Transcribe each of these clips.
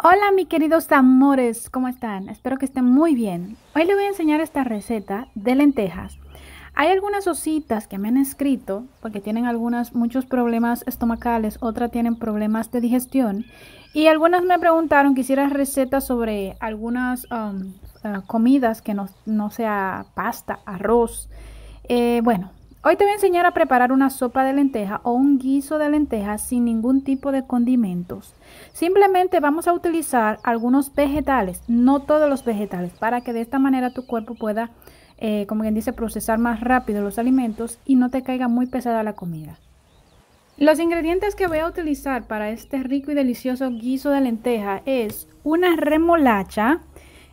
Hola mis queridos amores, ¿cómo están? Espero que estén muy bien. Hoy les voy a enseñar esta receta de lentejas. Hay algunas ositas que me han escrito porque tienen algunas, muchos problemas estomacales, otras tienen problemas de digestión y algunas me preguntaron que hiciera recetas sobre algunas um, uh, comidas que no, no sea pasta, arroz. Eh, bueno, Hoy te voy a enseñar a preparar una sopa de lenteja o un guiso de lenteja sin ningún tipo de condimentos. Simplemente vamos a utilizar algunos vegetales, no todos los vegetales, para que de esta manera tu cuerpo pueda, eh, como bien dice, procesar más rápido los alimentos y no te caiga muy pesada la comida. Los ingredientes que voy a utilizar para este rico y delicioso guiso de lenteja es una remolacha,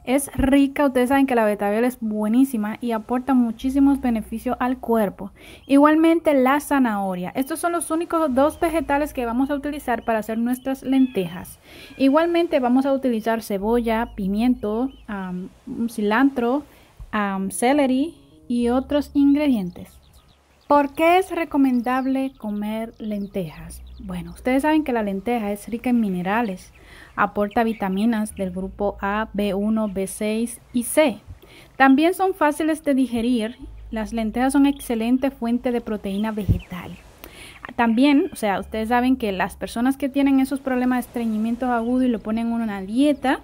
es rica, ustedes saben que la betabel es buenísima y aporta muchísimos beneficios al cuerpo. Igualmente la zanahoria. Estos son los únicos dos vegetales que vamos a utilizar para hacer nuestras lentejas. Igualmente vamos a utilizar cebolla, pimiento, cilantro, celery y otros ingredientes. ¿Por qué es recomendable comer lentejas? Bueno, ustedes saben que la lenteja es rica en minerales, aporta vitaminas del grupo A, B1, B6 y C. También son fáciles de digerir. Las lentejas son excelente fuente de proteína vegetal. También, o sea, ustedes saben que las personas que tienen esos problemas de estreñimiento agudo y lo ponen en una dieta,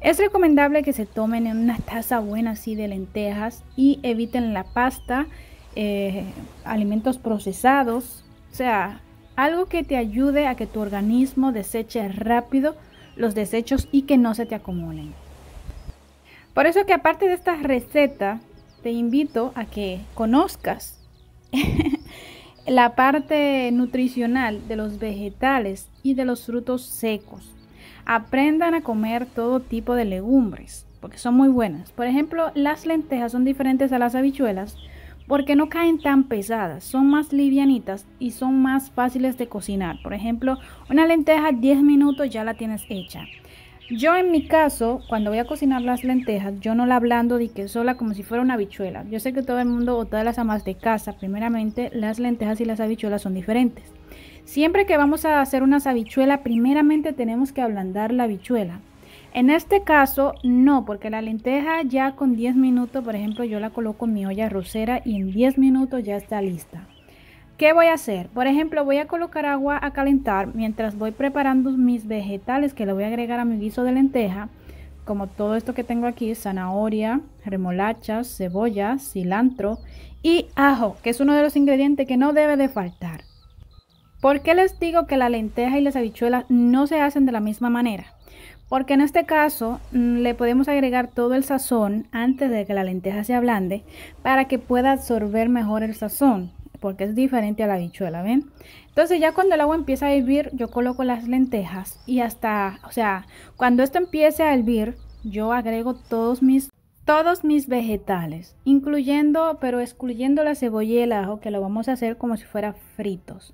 es recomendable que se tomen en una taza buena así de lentejas y eviten la pasta, eh, alimentos procesados, o sea, algo que te ayude a que tu organismo deseche rápido los desechos y que no se te acumulen. Por eso que aparte de esta receta, te invito a que conozcas la parte nutricional de los vegetales y de los frutos secos. Aprendan a comer todo tipo de legumbres, porque son muy buenas. Por ejemplo, las lentejas son diferentes a las habichuelas porque no caen tan pesadas, son más livianitas y son más fáciles de cocinar. Por ejemplo, una lenteja 10 minutos ya la tienes hecha. Yo en mi caso, cuando voy a cocinar las lentejas, yo no la ablando de que sola como si fuera una habichuela. Yo sé que todo el mundo o todas las amas de casa, primeramente, las lentejas y las habichuelas son diferentes. Siempre que vamos a hacer una habichuela, primeramente tenemos que ablandar la habichuela. En este caso no, porque la lenteja ya con 10 minutos, por ejemplo, yo la coloco en mi olla rosera y en 10 minutos ya está lista. ¿Qué voy a hacer? Por ejemplo, voy a colocar agua a calentar mientras voy preparando mis vegetales que le voy a agregar a mi guiso de lenteja, como todo esto que tengo aquí, zanahoria, remolachas, cebolla, cilantro y ajo, que es uno de los ingredientes que no debe de faltar. ¿Por qué les digo que la lenteja y las habichuelas no se hacen de la misma manera? porque en este caso mm, le podemos agregar todo el sazón antes de que la lenteja se ablande para que pueda absorber mejor el sazón porque es diferente a la habichuela, ¿ven? Entonces ya cuando el agua empieza a hervir, yo coloco las lentejas y hasta, o sea, cuando esto empiece a hervir, yo agrego todos mis todos mis vegetales, incluyendo, pero excluyendo la cebolla y el ajo, que lo vamos a hacer como si fuera fritos.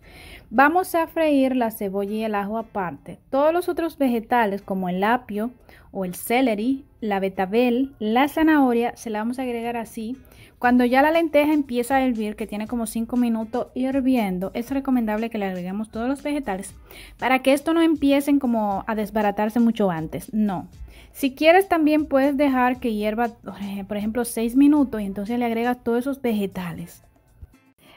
Vamos a freír la cebolla y el ajo aparte. Todos los otros vegetales, como el apio o el celery, la betabel, la zanahoria, se la vamos a agregar así cuando ya la lenteja empieza a hervir, que tiene como 5 minutos hirviendo, es recomendable que le agreguemos todos los vegetales para que esto no empiecen como a desbaratarse mucho antes. No. Si quieres también puedes dejar que hierva, por ejemplo, 6 minutos y entonces le agregas todos esos vegetales.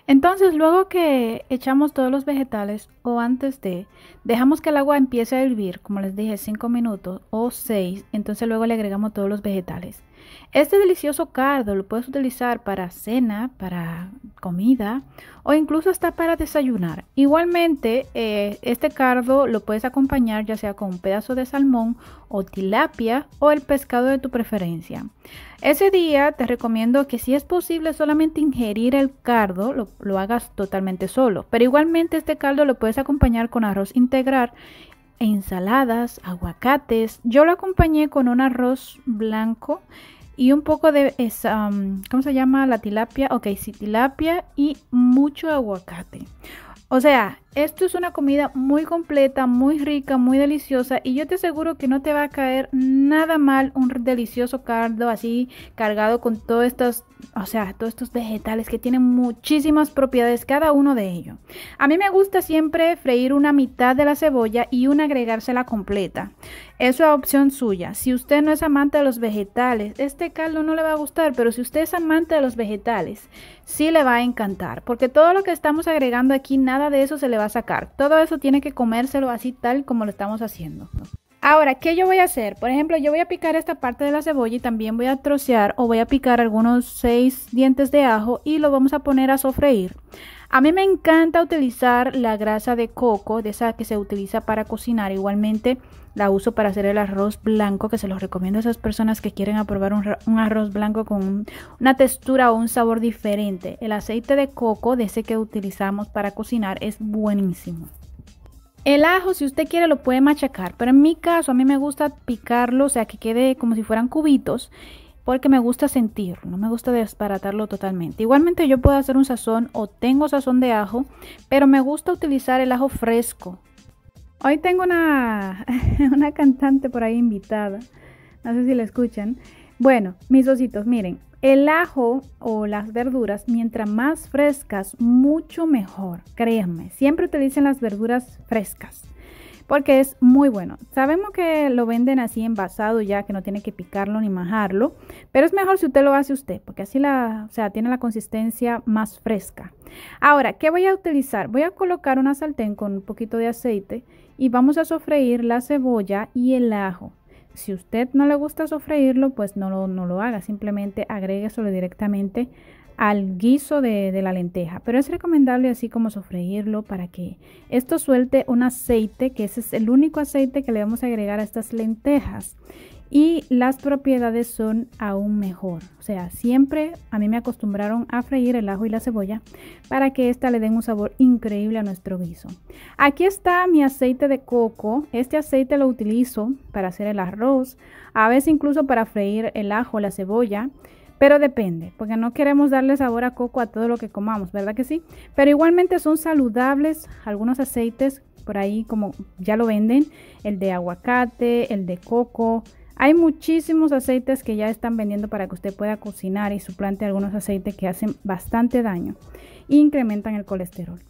Entonces, luego que echamos todos los vegetales o antes de, dejamos que el agua empiece a hervir, como les dije, 5 minutos o 6, entonces luego le agregamos todos los vegetales. Este delicioso cardo lo puedes utilizar para cena, para comida o incluso hasta para desayunar. Igualmente, eh, este cardo lo puedes acompañar ya sea con un pedazo de salmón o tilapia o el pescado de tu preferencia. Ese día te recomiendo que si es posible solamente ingerir el cardo, lo, hagas totalmente solo. Pero igualmente este caldo lo puedes acompañar con arroz integral ensaladas, aguacates. Yo lo acompañé con un arroz blanco y un poco de esa, um, ¿cómo se llama? La tilapia. Ok, sí, tilapia y mucho aguacate. O sea, esto es una comida muy completa, muy rica, muy deliciosa y yo te aseguro que no te va a caer nada mal un delicioso caldo así cargado con todos estos, o sea, todos estos vegetales que tienen muchísimas propiedades cada uno de ellos. A mí me gusta siempre freír una mitad de la cebolla y una agregársela completa. Eso es opción suya. Si usted no es amante de los vegetales, este caldo no le va a gustar, pero si usted es amante de los vegetales, sí le va a encantar, porque todo lo que estamos agregando aquí, nada de eso se le a sacar. Todo eso tiene que comérselo así tal como lo estamos haciendo. Ahora, ¿qué yo voy a hacer? Por ejemplo, yo voy a picar esta parte de la cebolla y también voy a trocear o voy a picar algunos 6 dientes de ajo y lo vamos a poner a sofreír. A mí me encanta utilizar la grasa de coco, de esa que se utiliza para cocinar. Igualmente la uso para hacer el arroz blanco, que se los recomiendo a esas personas que quieren aprobar un, arroz blanco con una textura o un sabor diferente. El aceite de coco, de ese que utilizamos para cocinar, es buenísimo. El ajo, si usted quiere, lo puede machacar, pero en mi caso a mí me gusta picarlo, o sea, que quede como si fueran cubitos porque me gusta sentir, no me gusta desbaratarlo totalmente. Igualmente yo puedo hacer un sazón o tengo sazón de ajo, pero me gusta utilizar el ajo fresco. Hoy tengo una, una cantante por ahí invitada, no sé si la escuchan. Bueno, mis ositos, miren, el ajo o las verduras, mientras más frescas, mucho mejor, créanme, siempre utilicen las verduras frescas porque es muy bueno. Sabemos que lo venden así envasado ya, que no tiene que picarlo ni majarlo, pero es mejor si usted lo hace usted, porque así la, sea, tiene la consistencia más fresca. Ahora, ¿qué voy a utilizar? Voy a colocar una sartén con un poquito de aceite y vamos a sofreír la cebolla y el ajo. Si usted no le gusta sofreírlo, pues no lo, no lo haga, simplemente agregue solo directamente al guiso de, de, la lenteja, pero es recomendable así como sofreírlo para que esto suelte un aceite, que ese es el único aceite que le vamos a agregar a estas lentejas. Y las propiedades son aún mejor. O sea, siempre a mí me acostumbraron a freír el ajo y la cebolla para que ésta le den un sabor increíble a nuestro guiso. Aquí está mi aceite de coco. Este aceite lo utilizo para hacer el arroz, a veces incluso para freír el ajo, la cebolla pero depende, porque no queremos darle sabor a coco a todo lo que comamos, ¿verdad que sí? Pero igualmente son saludables algunos aceites por ahí como ya lo venden, el de aguacate, el de coco. Hay muchísimos aceites que ya están vendiendo para que usted pueda cocinar y suplante algunos aceites que hacen bastante daño e incrementan el colesterol.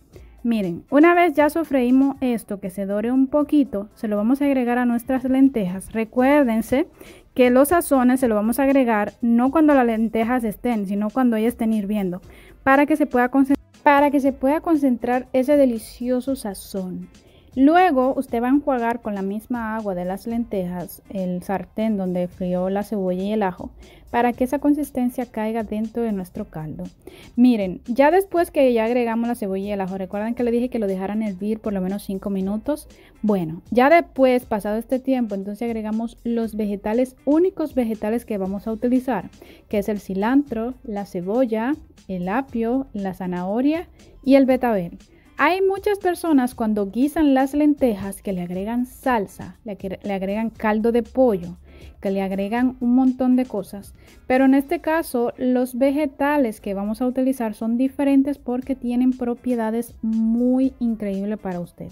Miren, una vez ya sofreímos esto que se dore un poquito, se lo vamos a agregar a nuestras lentejas. Recuérdense que los sazones se lo vamos a agregar no cuando las lentejas estén, sino cuando ellas estén hirviendo, para que se pueda, para que se pueda concentrar ese delicioso sazón. Luego usted va a enjuagar con la misma agua de las lentejas el sartén donde frió la cebolla y el ajo para que esa consistencia caiga dentro de nuestro caldo. Miren, ya después que ya agregamos la cebolla y el ajo, recuerden que le dije que lo dejaran hervir por lo menos 5 minutos. Bueno, ya después, pasado este tiempo, entonces agregamos los vegetales, únicos vegetales que vamos a utilizar, que es el cilantro, la cebolla, el apio, la zanahoria y el betabel. Hay muchas personas cuando guisan las lentejas que le agregan salsa, le, agregan caldo de pollo, que le agregan un montón de cosas. Pero en este caso los vegetales que vamos a utilizar son diferentes porque tienen propiedades muy increíbles para usted.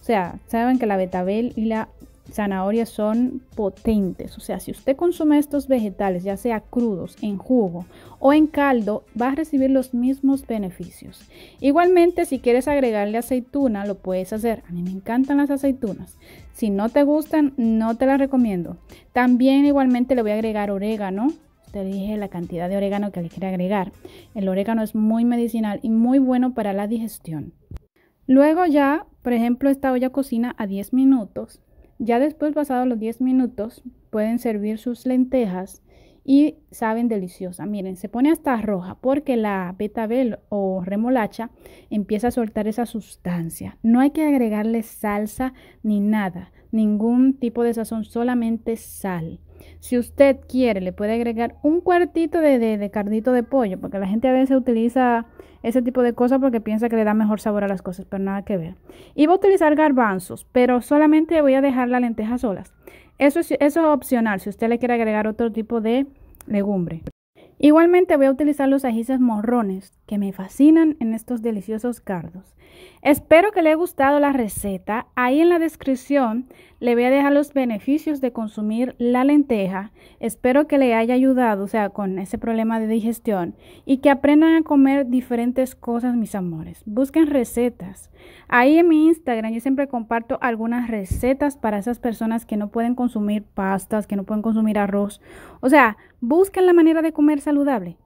O sea, saben que la betabel y la zanahorias son potentes. O sea, si usted consume estos vegetales, ya sea crudos, en jugo o en caldo, va a recibir los mismos beneficios. Igualmente, si quieres agregarle aceituna, lo puedes hacer. A mí me encantan las aceitunas. Si no te gustan, no te las recomiendo. También igualmente le voy a agregar orégano. Te dije la cantidad de orégano que le quiere agregar. El orégano es muy medicinal y muy bueno para la digestión. Luego ya, por ejemplo, esta olla cocina a 10 minutos ya después, pasados los 10 minutos, pueden servir sus lentejas y saben deliciosa. Miren, se pone hasta roja porque la betabel o remolacha empieza a soltar esa sustancia. No hay que agregarle salsa ni nada, ningún tipo de sazón, solamente sal. Si usted quiere, le puede agregar un cuartito de, de, de cardito de pollo, porque la gente a veces utiliza ese tipo de cosas porque piensa que le da mejor sabor a las cosas, pero nada que ver. Y voy a utilizar garbanzos, pero solamente voy a dejar las lentejas solas. Eso es, opcional si usted le quiere agregar otro tipo de legumbre. Igualmente voy a utilizar los ajíes morrones que me fascinan en estos deliciosos cardos. Espero que le haya gustado la receta. Ahí en la descripción le voy a dejar los beneficios de consumir la lenteja. Espero que le haya ayudado, o sea, con ese problema de digestión y que aprendan a comer diferentes cosas, mis amores. Busquen recetas. Ahí en mi Instagram yo siempre comparto algunas recetas para esas personas que no pueden consumir pastas, que no pueden consumir arroz. O sea, busquen la manera de comer saludable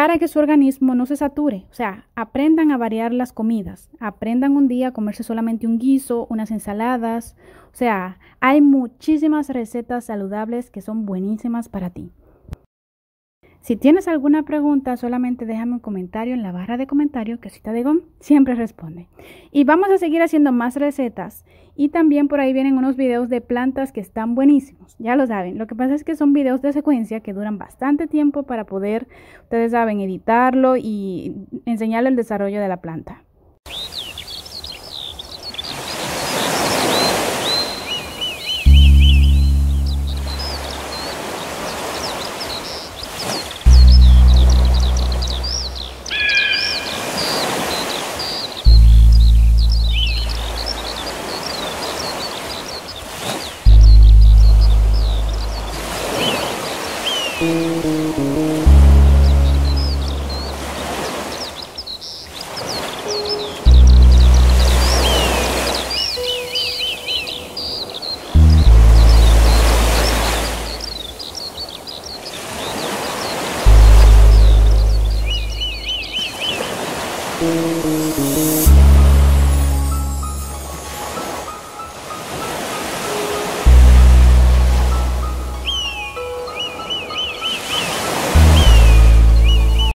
para que su organismo no se sature. O sea, aprendan a variar las comidas, aprendan un día a comerse solamente un guiso, unas ensaladas. O sea, hay muchísimas recetas saludables que son buenísimas para ti. Si tienes alguna pregunta, solamente déjame un comentario en la barra de comentarios que Cita de Gom siempre responde. Y vamos a seguir haciendo más recetas y también por ahí vienen unos videos de plantas que están buenísimos, ya lo saben. Lo que pasa es que son videos de secuencia que duran bastante tiempo para poder, ustedes saben, editarlo y enseñarle el desarrollo de la planta.